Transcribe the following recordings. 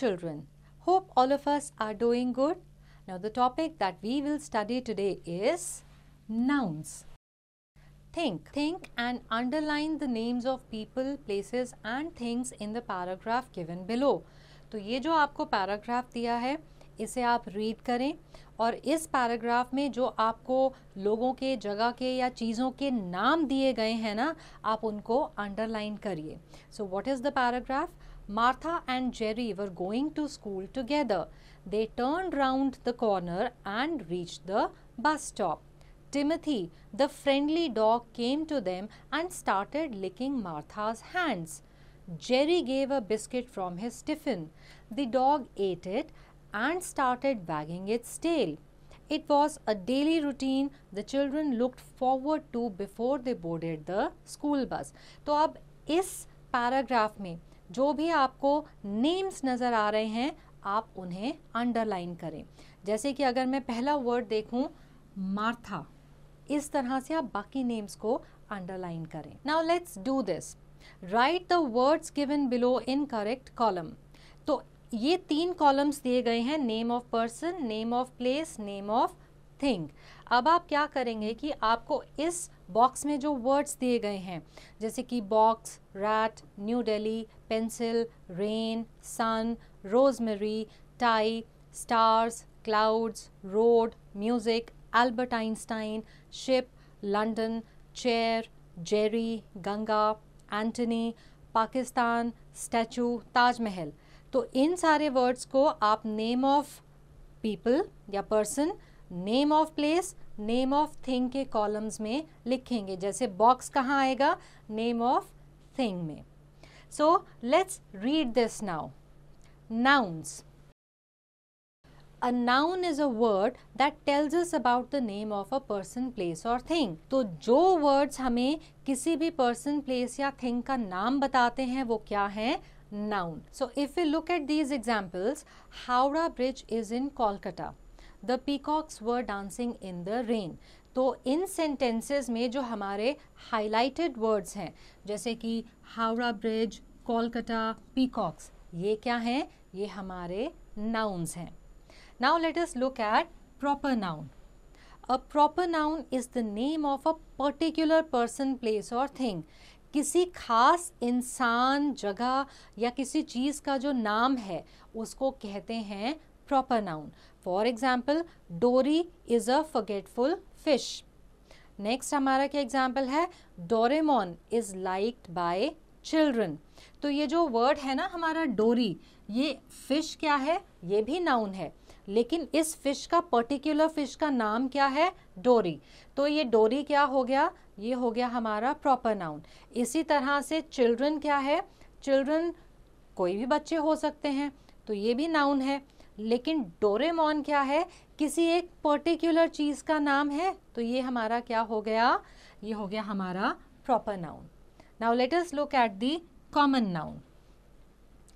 children. Hope all of us are doing good. Now, the topic that we will study today is nouns. Think. Think and underline the names of people, places and things in the paragraph given below. to ye jo aapko paragraph diya hai इसे आप read करें और इस paragraph में जो आपको लोगों के जगह के या चीज़ों के नाम दिए गए हैं ना आप उनको अंडरलाइन करिए so what is the paragraph Martha and Jerry were going to school together. They turned round the corner and reached the bus stop. Timothy, the friendly dog, came to them and started licking Martha's hands. Jerry gave a biscuit from his tiffin. The dog ate it and started wagging its tail. It was a daily routine the children looked forward to before they boarded the school bus. तो अब this paragraph में जो भी आपको names नज़र आ रहे हैं आप उन्हें अंडरलाइन करें जैसे कि अगर मैं पहला वर्ड देखूं मार्था इस तरह से आप बाकी नेम्स को अंडरलाइन करें now let's do this right the words given below in correct column तो ये तीन कॉलम्स दिए गए हैं name of person name of place name of thing अब आप क्या करेंगे कि आपको इस बॉक्स में जो वर्ड्स दिए गए हैं जैसे कि box rat New Delhi pencil rain sun rosemary tie stars clouds road music Albert Einstein ship London chair Jerry Ganga Antony Pakistan statue Taj Mahal तो इन सारे वर्ड्स को आप नेम ऑफ पीपल या person name of place name of thing के columns में लिखेंगे जैसे बॉक्स कहाँ आएगा नेम ऑफ थिंग में so let's read this now nouns a noun is a word that tells us about the name of a person place और thing तो जो वर्ड्स हमें किसी भी पर्सन प्लेस या थिंग का नाम बताते हैं वो क्या है noun so if you look at these examples Howrah bridge is in Kolkata the peacocks were dancing in the rain तो इन सेंटेंसेस में जो हमारे हाईलाइटेड वर्ड्स हैं जैसे कि हावड़ा ब्रिज कोलकाता पीकॉक्स ये क्या हैं ये हमारे नाउन्स हैं now let us look at proper noun a proper noun is the name of a particular person place और थिंग किसी खास इंसान जगह या किसी चीज़ का जो नाम है उसको कहते हैं proper noun. For example, Dory is a forgetful fish. Next हमारा क्या एग्जाम्पल है Doraemon is liked by children तो ये जो वर्ड है ना हमारा डोरी ये फ़िश क्या है ये भी नाउन है लेकिन इस फिश का पर्टिकुलर फिश का नाम क्या है डोरी तो ये डोरी क्या हो गया ये हो गया हमारा प्रॉपर नाउन इसी तरह से चिल्ड्रन क्या है चिल्ड्रन कोई भी बच्चे हो सकते हैं तो ये भी नाउन है लेकिन डोरेमोन क्या है किसी एक पर्टिकुलर चीज़ का नाम है तो ये हमारा क्या हो गया ये हो गया हमारा proper noun now let us look at the common noun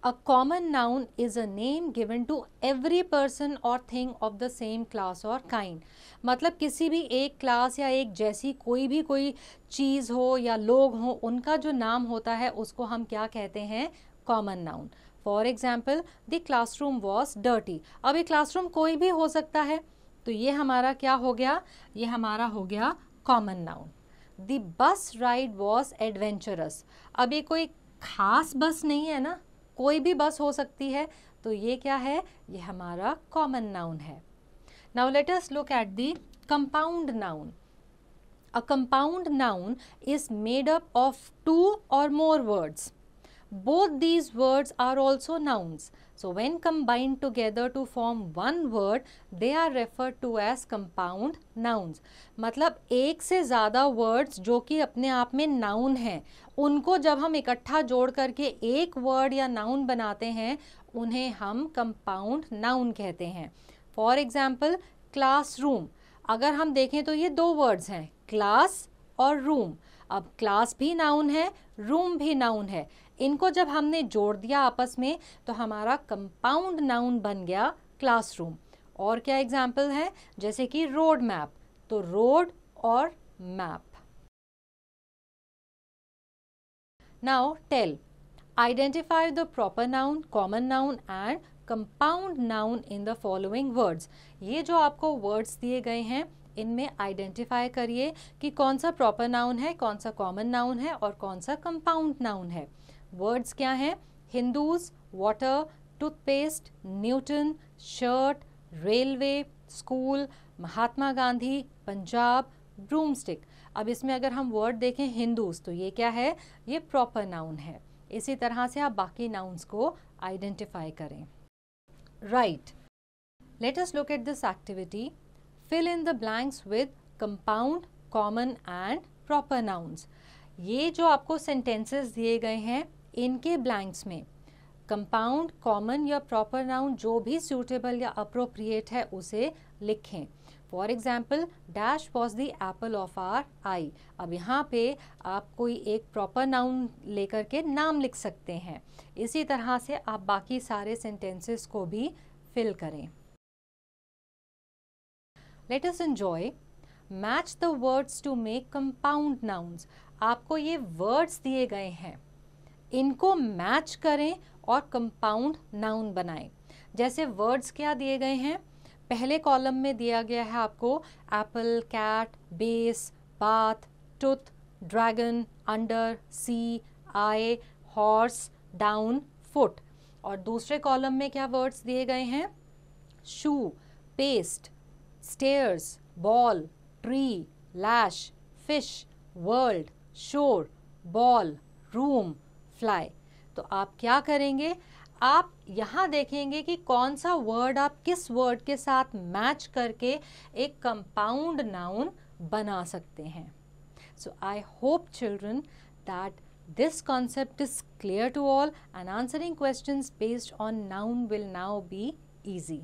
a common noun is a name given to every person और thing of the same class और काइंड मतलब किसी भी एक क्लास या एक जैसी कोई भी कोई चीज़ हो या लोग हो उनका जो नाम होता है उसको हम क्या कहते हैं common noun for example the classroom was dirty अब ये क्लासरूम कोई भी हो सकता है तो ये हमारा क्या हो गया ये हमारा हो गया common noun the bus ride was adventurous अब ये कोई खास बस नहीं है ना कोई भी बस हो सकती है तो ये क्या है ये हमारा कॉमन नाउन है now let us look at the compound noun a compound noun is made up of two और more words both these words are also nouns. So, when combined together to form one word, they are referred to as compound nouns. matlab ek se zyada words jo ki apne aap mein noun hain unko jab hum ikattha jod kar ke ek word ya noun banate hain unhe hum compound noun kehte hain For example, classroom. agar hum देखें to ye do words hain class aur room. अब class भी noun है room भी noun है इनको जब हमने जोड़ दिया आपस में तो हमारा कंपाउंड नाउन बन गया क्लासरूम और क्या एग्जाम्पल है जैसे कि रोड मैप तो रोड और map now tell identify the proper noun common noun and compound noun in the following words ये जो आपको वर्ड्स दिए गए हैं इनमें आइडेंटिफाई करिए कि कौन सा प्रॉपर नाउन है कौन सा कॉमन नाउन है और कौन सा कंपाउंड नाउन है वर्ड्स क्या हैं Hindus water toothpaste Newton shirt railway school Mahatma Gandhi Punjab broomstick अब इसमें अगर हम वर्ड देखें हिंदूज तो ये क्या है ये प्रॉपर नाउन है इसी तरह से आप बाकी नाउन्स को आइडेंटिफाई करें right let us look at this activity fill in the blanks with compound common and proper nouns ये जो आपको सेंटेंसेस दिए गए हैं इनके ब्लैंक्स में कंपाउंड कॉमन या प्रॉपर नाउन जो भी सूटेबल या अप्रोप्रिएट है उसे लिखें for example dash was the apple of our eye अब यहाँ पे आप कोई एक प्रॉपर नाउन लेकर के नाम लिख सकते हैं इसी तरह से आप बाकी सारे सेंटेंसेस को भी फिल करें let us enjoy match the words to make compound nouns आपको ये वर्ड्स दिए गए हैं इनको मैच करें और कंपाउंड नाउन बनाएं जैसे वर्ड्स क्या दिए गए हैं पहले कॉलम में दिया गया है आपको apple cat base bath tooth dragon under sea eye horse down foot और दूसरे कॉलम में क्या वर्ड्स दिए गए हैं shoe paste stairs ball tree lash fish world shore ball room fly तो आप क्या करेंगे आप यहाँ देखेंगे कि कौन सा वर्ड आप किस वर्ड के साथ मैच करके एक कंपाउंड नाउन बना सकते हैं so I hope children that this concept is clear to all and answering question based on noun will now be easy